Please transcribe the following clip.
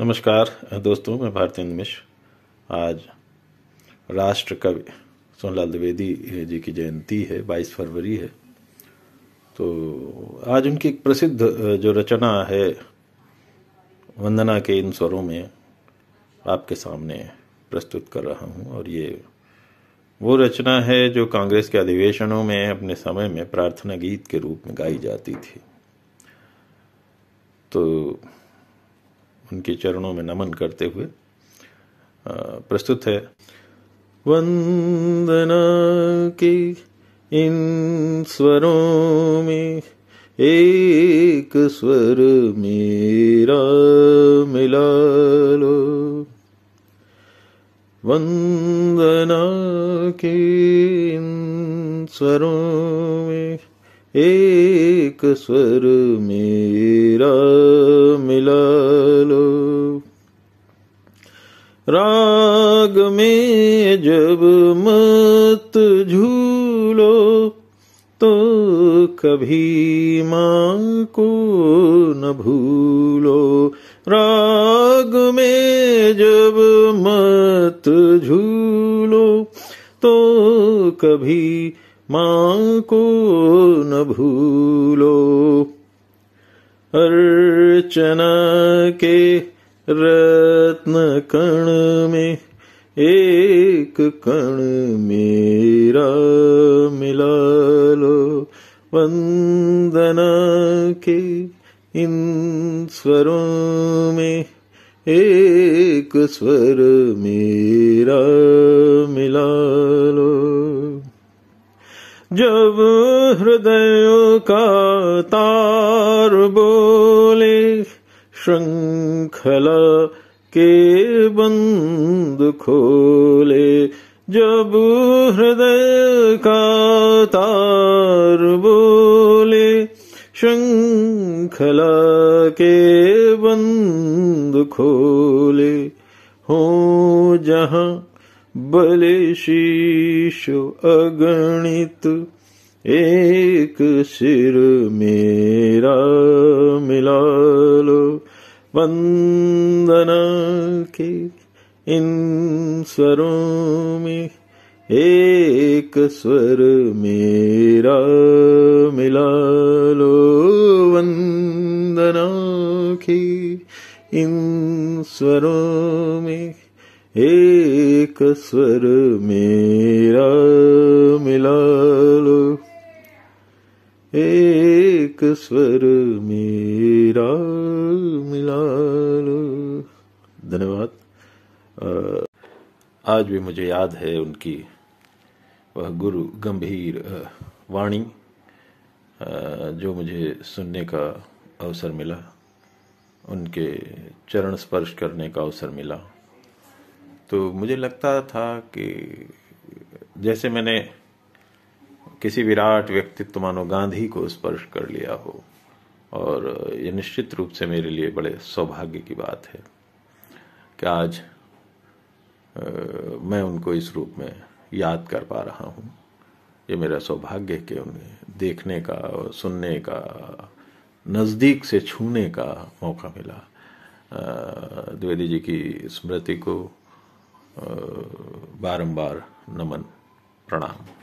नमस्कार दोस्तों मैं भारतेंद्र मिश्र आज राष्ट्र कवि सोनलाल द्विवेदी जी की जयंती है 22 फरवरी है तो आज उनकी एक प्रसिद्ध जो रचना है वंदना के इन स्वरों में आपके सामने प्रस्तुत कर रहा हूँ और ये वो रचना है जो कांग्रेस के अधिवेशनों में अपने समय में प्रार्थना गीत के रूप में गाई जाती थी तो उनके चरणों में नमन करते हुए प्रस्तुत है वंदना के इन स्वरों में एक स्वर मेरा मिला लो वंदना के इन स्वरों में एक स्वर मेरा राग में जब मत झूलो तो कभी माँ को न भूलो राग में जब मत झूलो तो कभी माँ को न भूलो अर्चना के रत्न कण में एक कण मेरा मिला लो वंदना के इन स्वरों में एक स्वर मेरा मिला लो जब हृदयों का तार बोले श्रृंखला के बंद खोले जब हृदय का तार बोले श्रृंखला के बंद खोले हो जहा बले शीशो अगणित एक सिर मेरा मिला लो वंदना के इन स्वरों में एक स्वर मेरा मिला लो वंदना की इन स्वरों में एक स्वर मेरा मिला लो एक स्वर मेरा धन्यवाद आज भी मुझे याद है उनकी वह गुरु गंभीर वाणी जो मुझे सुनने का अवसर मिला उनके चरण स्पर्श करने का अवसर मिला तो मुझे लगता था कि जैसे मैंने किसी विराट व्यक्तित्व मानो गांधी को स्पर्श कर लिया हो और ये निश्चित रूप से मेरे लिए बड़े सौभाग्य की बात है कि आज आ, मैं उनको इस रूप में याद कर पा रहा हूँ ये मेरा सौभाग्य है कि उन्हें देखने का सुनने का नज़दीक से छूने का मौका मिला द्विवेदी जी की स्मृति को बारंबार नमन प्रणाम